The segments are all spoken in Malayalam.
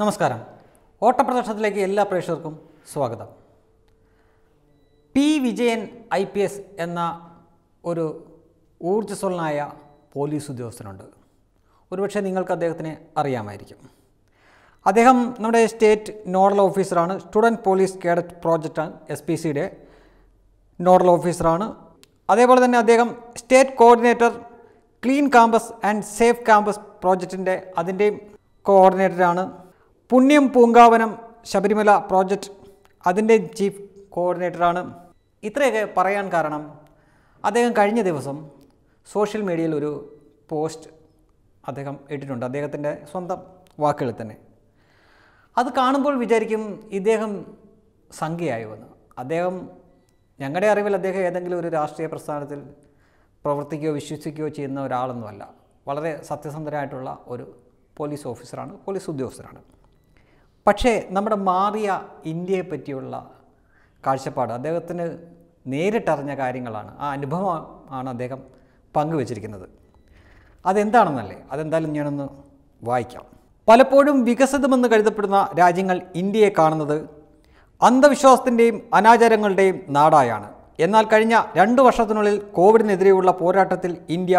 നമസ്കാരം ഓട്ടപ്രദർശനത്തിലേക്ക് എല്ലാ പ്രേക്ഷകർക്കും സ്വാഗതം P Vijayan I P S എന്ന ഒരു ഊർജ്ജസ്വലനായ പോലീസ് ഉദ്യോഗസ്ഥനുണ്ട് ഒരുപക്ഷെ നിങ്ങൾക്ക് അദ്ദേഹത്തിനെ അറിയാമായിരിക്കും അദ്ദേഹം നമ്മുടെ സ്റ്റേറ്റ് നോഡൽ ഓഫീസറാണ് സ്റ്റുഡൻറ്റ് പോലീസ് കേഡറ്റ് പ്രോജക്റ്റാണ് എസ് പി സിയുടെ നോഡൽ ഓഫീസറാണ് അതേപോലെ തന്നെ അദ്ദേഹം state coordinator clean campus and safe campus പ്രോജക്റ്റിൻ്റെ അതിൻ്റെയും കോർഡിനേറ്ററാണ് പുണ്യം പൂങ്കാവനം ശബരിമല പ്രോജക്റ്റ് അതിൻ്റെ ചീഫ് കോർഡിനേറ്ററാണ് ഇത്രയൊക്കെ പറയാൻ കാരണം അദ്ദേഹം കഴിഞ്ഞ ദിവസം സോഷ്യൽ മീഡിയയിൽ ഒരു പോസ്റ്റ് അദ്ദേഹം ഇട്ടിട്ടുണ്ട് അദ്ദേഹത്തിൻ്റെ സ്വന്തം വാക്കുകളിൽ തന്നെ അത് കാണുമ്പോൾ വിചാരിക്കും ഇദ്ദേഹം സംഖ്യയായോ എന്ന് അദ്ദേഹം ഞങ്ങളുടെ അറിവിൽ അദ്ദേഹം ഏതെങ്കിലും ഒരു രാഷ്ട്രീയ പ്രസ്ഥാനത്തിൽ പ്രവർത്തിക്കുകയോ വിശ്വസിക്കുകയോ ചെയ്യുന്ന ഒരാളൊന്നുമല്ല വളരെ സത്യസന്ധരായിട്ടുള്ള ഒരു പോലീസ് ഓഫീസറാണ് പോലീസ് ഉദ്യോഗസ്ഥരാണ് പക്ഷേ നമ്മുടെ മാറിയ ഇന്ത്യയെ പറ്റിയുള്ള കാഴ്ചപ്പാട് അദ്ദേഹത്തിന് നേരിട്ടറിഞ്ഞ കാര്യങ്ങളാണ് ആ അനുഭവം ആണ് അദ്ദേഹം പങ്കുവച്ചിരിക്കുന്നത് അതെന്താണെന്നല്ലേ അതെന്തായാലും ഞാനൊന്ന് വായിക്കാം പലപ്പോഴും വികസിതമെന്ന് കരുതപ്പെടുന്ന രാജ്യങ്ങൾ ഇന്ത്യയെ കാണുന്നത് അന്ധവിശ്വാസത്തിൻ്റെയും അനാചാരങ്ങളുടെയും നാടായാണ് എന്നാൽ കഴിഞ്ഞ രണ്ട് വർഷത്തിനുള്ളിൽ കോവിഡിനെതിരെയുള്ള പോരാട്ടത്തിൽ ഇന്ത്യ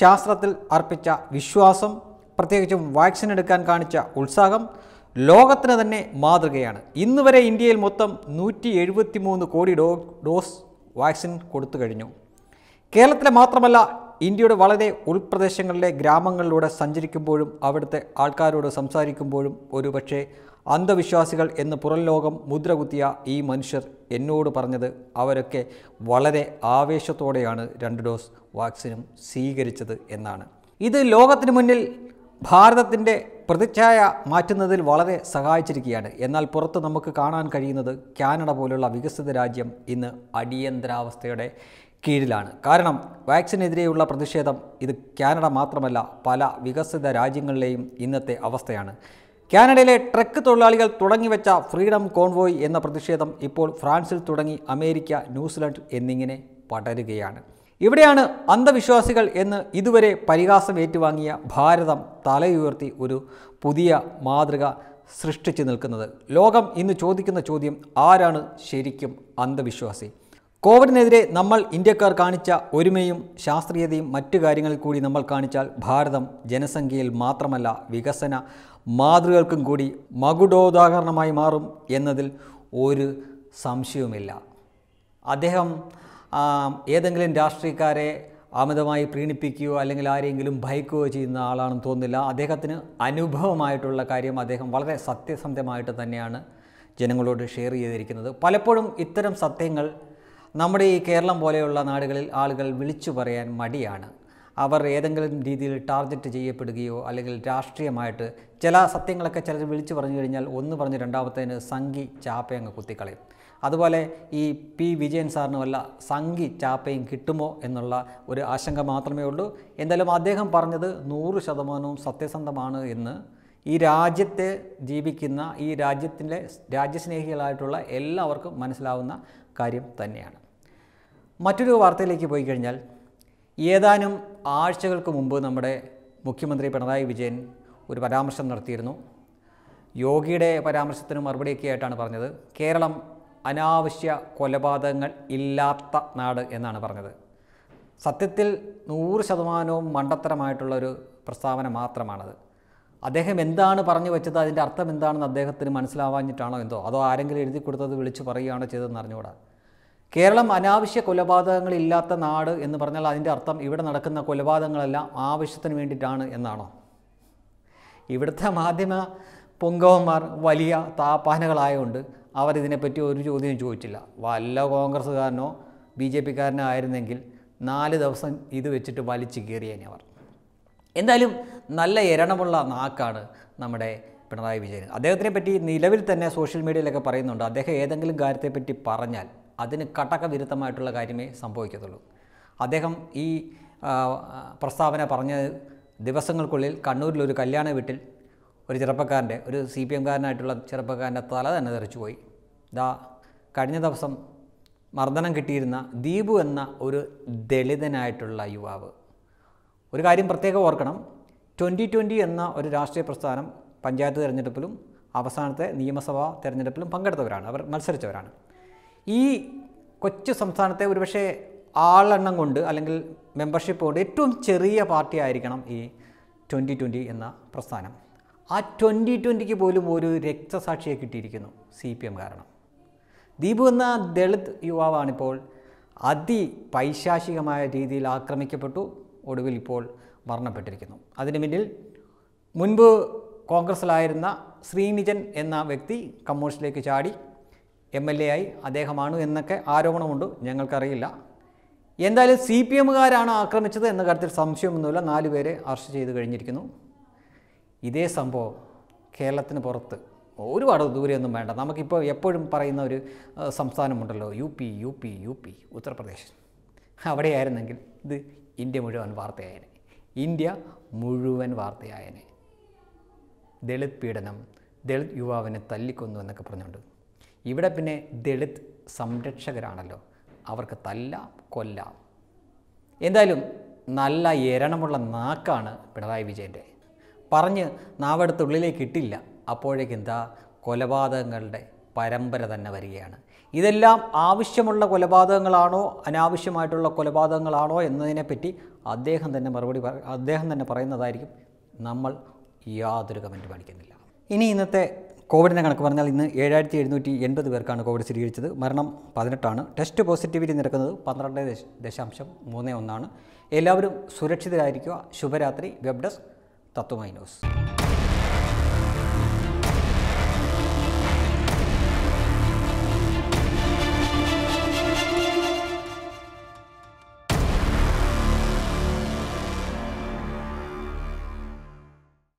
ശാസ്ത്രത്തിൽ അർപ്പിച്ച വിശ്വാസം പ്രത്യേകിച്ചും വാക്സിൻ എടുക്കാൻ കാണിച്ച ഉത്സാഹം ലോകത്തിന് തന്നെ മാതൃകയാണ് ഇന്ന് വരെ ഇന്ത്യയിൽ മൊത്തം നൂറ്റി എഴുപത്തി മൂന്ന് കോടി ഡോ ഡോസ് വാക്സിൻ കൊടുത്തു കഴിഞ്ഞു കേരളത്തിലെ മാത്രമല്ല ഇന്ത്യയുടെ വളരെ ഉൾപ്രദേശങ്ങളിലെ ഗ്രാമങ്ങളിലൂടെ സഞ്ചരിക്കുമ്പോഴും അവിടുത്തെ ആൾക്കാരോട് സംസാരിക്കുമ്പോഴും ഒരുപക്ഷെ അന്ധവിശ്വാസികൾ എന്ന് പുറം ലോകം മുദ്ര കുത്തിയ ഈ മനുഷ്യർ എന്നോട് പറഞ്ഞത് അവരൊക്കെ വളരെ ആവേശത്തോടെയാണ് രണ്ട് ഡോസ് വാക്സിനും സ്വീകരിച്ചത് എന്നാണ് ഇത് ലോകത്തിന് മുന്നിൽ ഭാരതത്തിൻ്റെ പ്രതിച്ഛായ മാറ്റുന്നതിൽ വളരെ സഹായിച്ചിരിക്കുകയാണ് എന്നാൽ പുറത്ത് നമുക്ക് കാണാൻ കഴിയുന്നത് കാനഡ പോലുള്ള വികസിത രാജ്യം ഇന്ന് അടിയന്തരാവസ്ഥയുടെ കീഴിലാണ് കാരണം വാക്സിനെതിരെയുള്ള പ്രതിഷേധം ഇത് കാനഡ മാത്രമല്ല പല വികസിത രാജ്യങ്ങളിലെയും ഇന്നത്തെ അവസ്ഥയാണ് കാനഡയിലെ ട്രക്ക് തൊഴിലാളികൾ തുടങ്ങിവെച്ച ഫ്രീഡം കോൺവോയ് എന്ന പ്രതിഷേധം ഇപ്പോൾ ഫ്രാൻസിൽ തുടങ്ങി അമേരിക്ക ന്യൂസിലൻഡ് എന്നിങ്ങനെ പടരുകയാണ് ഇവിടെയാണ് അന്ധവിശ്വാസികൾ എന്ന് ഇതുവരെ പരിഹാസം ഏറ്റുവാങ്ങിയ ഭാരതം തലയുയർത്തി ഒരു പുതിയ മാതൃക സൃഷ്ടിച്ചു നിൽക്കുന്നത് ലോകം ഇന്ന് ചോദിക്കുന്ന ചോദ്യം ആരാണ് ശരിക്കും അന്ധവിശ്വാസി കോവിഡിനെതിരെ നമ്മൾ ഇന്ത്യക്കാർ കാണിച്ച ഒരുമയും ശാസ്ത്രീയതയും മറ്റു കാര്യങ്ങളിൽ കൂടി നമ്മൾ കാണിച്ചാൽ ഭാരതം ജനസംഖ്യയിൽ മാത്രമല്ല വികസന മാതൃകൾക്കും കൂടി മകുടോദാഹരണമായി മാറും എന്നതിൽ ഒരു സംശയവുമില്ല അദ്ദേഹം ഏതെങ്കിലും രാഷ്ട്രീയക്കാരെ അമിതമായി പ്രീണിപ്പിക്കുകയോ അല്ലെങ്കിൽ ആരെങ്കിലും ഭയക്കുകയോ ചെയ്യുന്ന ആളാണെന്ന് തോന്നുന്നില്ല അദ്ദേഹത്തിന് അനുഭവമായിട്ടുള്ള കാര്യം അദ്ദേഹം വളരെ സത്യസന്ധമായിട്ട് തന്നെയാണ് ജനങ്ങളോട് ഷെയർ ചെയ്തിരിക്കുന്നത് പലപ്പോഴും ഇത്തരം സത്യങ്ങൾ നമ്മുടെ ഈ കേരളം പോലെയുള്ള നാടുകളിൽ ആളുകൾ വിളിച്ചു പറയാൻ മടിയാണ് അവർ ഏതെങ്കിലും രീതിയിൽ ടാർഗറ്റ് ചെയ്യപ്പെടുകയോ അല്ലെങ്കിൽ രാഷ്ട്രീയമായിട്ട് ചില സത്യങ്ങളൊക്കെ ചിലർ വിളിച്ചു പറഞ്ഞു കഴിഞ്ഞാൽ ഒന്ന് പറഞ്ഞ് രണ്ടാമത്തേന് സംഘി ചാപ്പയങ്ങ് കുത്തിക്കളയും അതുപോലെ ഈ പി വിജയൻ സാറിന് വല്ല സംഘി ചാപ്പയും കിട്ടുമോ എന്നുള്ള ഒരു ആശങ്ക മാത്രമേ ഉള്ളൂ എന്തായാലും അദ്ദേഹം പറഞ്ഞത് നൂറ് ശതമാനവും സത്യസന്ധമാണ് എന്ന് ഈ രാജ്യത്തെ ജീവിക്കുന്ന ഈ രാജ്യത്തിൻ്റെ രാജ്യസ്നേഹികളായിട്ടുള്ള എല്ലാവർക്കും മനസ്സിലാവുന്ന കാര്യം തന്നെയാണ് മറ്റൊരു വാർത്തയിലേക്ക് പോയി കഴിഞ്ഞാൽ ഏതാനും ആഴ്ചകൾക്ക് മുമ്പ് നമ്മുടെ മുഖ്യമന്ത്രി പിണറായി വിജയൻ ഒരു പരാമർശം നടത്തിയിരുന്നു യോഗിയുടെ പരാമർശത്തിന് മറുപടിയൊക്കെ ആയിട്ടാണ് പറഞ്ഞത് കേരളം അനാവശ്യ കൊലപാതകങ്ങൾ ഇല്ലാത്ത നാട് എന്നാണ് പറഞ്ഞത് സത്യത്തിൽ നൂറ് ശതമാനവും മണ്ടത്തരമായിട്ടുള്ളൊരു പ്രസ്താവന മാത്രമാണത് അദ്ദേഹം എന്താണ് പറഞ്ഞു വെച്ചത് അതിൻ്റെ അർത്ഥം എന്താണെന്ന് അദ്ദേഹത്തിന് മനസ്സിലാവാഞ്ഞിട്ടാണോ എന്തോ അതോ ആരെങ്കിലും എഴുതി കൊടുത്തത് വിളിച്ച് പറയുകയാണോ ചെയ്തതെന്ന് അറിഞ്ഞുകൂടാ കേരളം അനാവശ്യ കൊലപാതകങ്ങളില്ലാത്ത നാട് എന്ന് പറഞ്ഞാൽ അതിൻ്റെ അർത്ഥം ഇവിടെ നടക്കുന്ന കൊലപാതകങ്ങളെല്ലാം ആവശ്യത്തിന് വേണ്ടിയിട്ടാണ് എന്നാണോ ഇവിടുത്തെ മാധ്യമ പൊങ്കവന്മാർ വലിയ താപ്പാനകളായതുകൊണ്ട് അവരിതിനെപ്പറ്റി ഒരു ചോദ്യവും ചോദിച്ചില്ല വല്ല കോൺഗ്രസ്സുകാരനോ ബി ജെ പിക്കാരനോ ആയിരുന്നെങ്കിൽ നാല് ദിവസം ഇത് വെച്ചിട്ട് വലിച്ചു കീറിയേനെ അവർ എന്തായാലും നല്ല എരണമുള്ള നാക്കാണ് നമ്മുടെ പിണറായി വിജയൻ അദ്ദേഹത്തിനെ പറ്റി നിലവിൽ തന്നെ സോഷ്യൽ മീഡിയയിലൊക്കെ പറയുന്നുണ്ട് അദ്ദേഹം ഏതെങ്കിലും കാര്യത്തെപ്പറ്റി പറഞ്ഞാൽ അതിന് വിരുദ്ധമായിട്ടുള്ള കാര്യമേ സംഭവിക്കത്തുള്ളൂ അദ്ദേഹം ഈ പ്രസ്താവന പറഞ്ഞ ദിവസങ്ങൾക്കുള്ളിൽ കണ്ണൂരിലൊരു കല്യാണ വീട്ടിൽ ഒരു ചെറുപ്പക്കാരൻ്റെ ഒരു സി പി എംകാരനായിട്ടുള്ള ചെറുപ്പക്കാരൻ്റെ തല തന്നെ തെറിച്ചു പോയി ദാ കഴിഞ്ഞ ദിവസം മർദ്ദനം കിട്ടിയിരുന്ന ദീപു എന്ന ഒരു ദളിതനായിട്ടുള്ള യുവാവ് ഒരു കാര്യം പ്രത്യേകം ഓർക്കണം ട്വൻ്റി ട്വൻ്റി എന്ന ഒരു രാഷ്ട്രീയ പ്രസ്ഥാനം പഞ്ചായത്ത് തിരഞ്ഞെടുപ്പിലും അവസാനത്തെ നിയമസഭാ തിരഞ്ഞെടുപ്പിലും പങ്കെടുത്തവരാണ് അവർ മത്സരിച്ചവരാണ് ഈ കൊച്ചു സംസ്ഥാനത്തെ ഒരുപക്ഷെ ആളെണ്ണം കൊണ്ട് അല്ലെങ്കിൽ മെമ്പർഷിപ്പ് കൊണ്ട് ഏറ്റവും ചെറിയ പാർട്ടി ആയിരിക്കണം ഈ ട്വൻ്റി ട്വൻ്റി എന്ന പ്രസ്ഥാനം ആ ട്വൻ്റി ട്വൻ്റിക്ക് പോലും ഒരു രക്തസാക്ഷിയെ കിട്ടിയിരിക്കുന്നു സി പി എം കാരണം ദീപു എന്ന ദളിത് യുവാവാണിപ്പോൾ അതിപൈശാചികമായ രീതിയിൽ ആക്രമിക്കപ്പെട്ടു ഒടുവിൽ ഇപ്പോൾ മരണപ്പെട്ടിരിക്കുന്നു അതിനു പിന്നിൽ മുൻപ് കോൺഗ്രസ്സിലായിരുന്ന ശ്രീനിജൻ എന്ന വ്യക്തി കമ്മ്യൂണിസ്റ്റിലേക്ക് ചാടി എം എൽ എ ആയി അദ്ദേഹമാണ് എന്നൊക്കെ ആരോപണമുണ്ട് ഞങ്ങൾക്കറിയില്ല എന്തായാലും സി പി എമ്മുകാരാണ് ആക്രമിച്ചത് എന്ന കാര്യത്തിൽ സംശയമൊന്നുമില്ല നാല് പേരെ അറസ്റ്റ് ചെയ്ത് കഴിഞ്ഞിരിക്കുന്നു ഇതേ സംഭവം കേരളത്തിന് പുറത്ത് ഒരുപാട് ദൂരെയൊന്നും വേണ്ട നമുക്കിപ്പോൾ എപ്പോഴും പറയുന്ന ഒരു സംസ്ഥാനമുണ്ടല്ലോ U P U P U P Uttar Pradesh അവിടെയായിരുന്നെങ്കിൽ ഇത് ഇന്ത്യ മുഴുവൻ വാർത്തയായനെ ഇന്ത്യ മുഴുവൻ വാർത്തയായനെ ദളിത് പീഡനം ദളിത് യുവാവിനെ തല്ലിക്കൊന്നു എന്നൊക്കെ പറഞ്ഞുകൊണ്ട് ഇവിടെ പിന്നെ ദളിത് സംരക്ഷകരാണല്ലോ അവർക്ക് തല്ലാം കൊല്ലാം എന്തായാലും നല്ല എരണമുള്ള നാക്കാണ് പിണറായി വിജയൻ്റെ പറഞ്ഞ് നാവെടുത്തുള്ളിലേക്ക് ഇട്ടില്ല അപ്പോഴേക്കും എന്താ കൊലപാതകങ്ങളുടെ പരമ്പര തന്നെ വരികയാണ് ഇതെല്ലാം ആവശ്യമുള്ള കൊലപാതകങ്ങളാണോ അനാവശ്യമായിട്ടുള്ള കൊലപാതകങ്ങളാണോ എന്നതിനെപ്പറ്റി അദ്ദേഹം തന്നെ മറുപടി അദ്ദേഹം തന്നെ പറയുന്നതായിരിക്കും നമ്മൾ യാതൊരു കമൻറ്റ് പഠിക്കുന്നില്ല ഇനി ഇന്നത്തെ കോവിഡിൻ്റെ കണക്ക് പറഞ്ഞാൽ ഇന്ന് ഏഴായിരത്തി എഴുന്നൂറ്റി എൺപത് പേർക്കാണ് കോവിഡ് സ്ഥിരീകരിച്ചത് മരണം പതിനെട്ടാണ് ടെസ്റ്റ് പോസിറ്റിവിറ്റി നിരക്കുന്നത് പന്ത്രണ്ട് ദശാംശം മൂന്ന് ഒന്നാണ് എല്ലാവരും സുരക്ഷിതരായിരിക്കുക ശുഭരാത്രി വെബ് ഡെസ്ക് തത്വമൈ ന്യൂസ്